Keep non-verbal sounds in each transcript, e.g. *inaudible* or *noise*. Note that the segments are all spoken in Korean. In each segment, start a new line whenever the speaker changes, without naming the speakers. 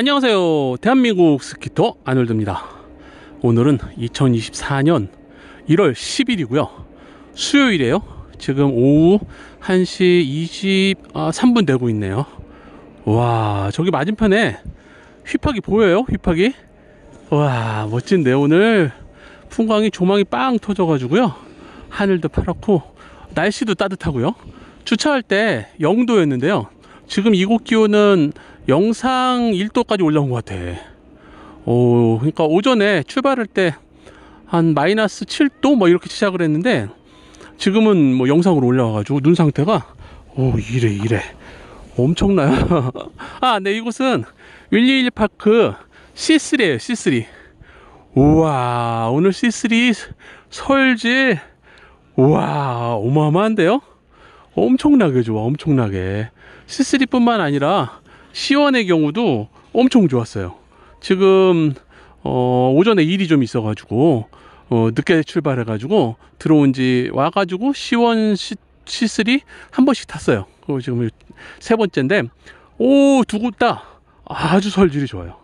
안녕하세요. 대한민국 스키터 아놀드입니다. 오늘은 2024년 1월 10일이고요. 수요일이에요. 지금 오후 1시 23분 아, 되고 있네요. 와, 저기 맞은편에 휘파기 보여요? 휘파기? 와, 멋진데 오늘 풍광이 조망이 빵 터져가지고요. 하늘도 파랗고 날씨도 따뜻하고요. 주차할 때 0도였는데요. 지금 이곳 기온은 영상 1도까지 올라온 것 같아 오 그러니까 오전에 출발할 때 한 마이너스 7도 뭐 이렇게 시작을 했는데 지금은 뭐 영상으로 올라와 가지고 눈 상태가 오 이래 이래 엄청나요 *laughs* 아네 이곳은 121 파크 C3에요 C3 우와 오늘 C3 설지 우와 어마어마한데요 엄청나게 좋아 엄청나게 C3 뿐만 아니라 시원의 경우도 엄청 좋았어요 지금 어, 오전에 일이 좀 있어 가지고 어, 늦게 출발해 가지고 들어온 지와 가지고 시원 시, C3 한 번씩 탔어요 그리고 지금 세 번째인데 오 두껍다 아주 설질이 좋아요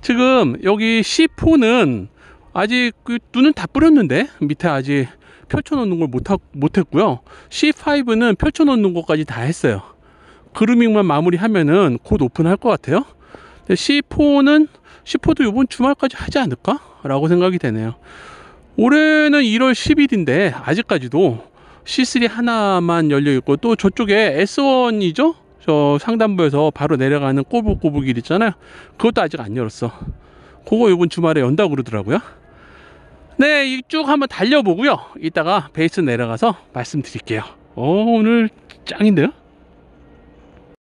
지금 여기 C4는 아직 그 눈은 다 뿌렸는데 밑에 아직 펼쳐놓는 걸 못했고요 C5는 펼쳐놓는 것까지 다 했어요 그루밍만 마무리하면은 곧 오픈할 것 같아요. C4는 C4도 이번 주말까지 하지 않을까? 라고 생각이 되네요. 올해는 1월 10일인데 아직까지도 C3 하나만 열려 있고 또 저쪽에 S1이죠? 저 상단부에서 바로 내려가는 꼬불꼬불 길 있잖아요. 그것도 아직 안 열었어. 그거 이번 주말에 연다고 그러더라고요. 네, 이쭉 한번 달려보고요. 이따가 베이스 내려가서 말씀드릴게요. 어, 오늘 짱인데요?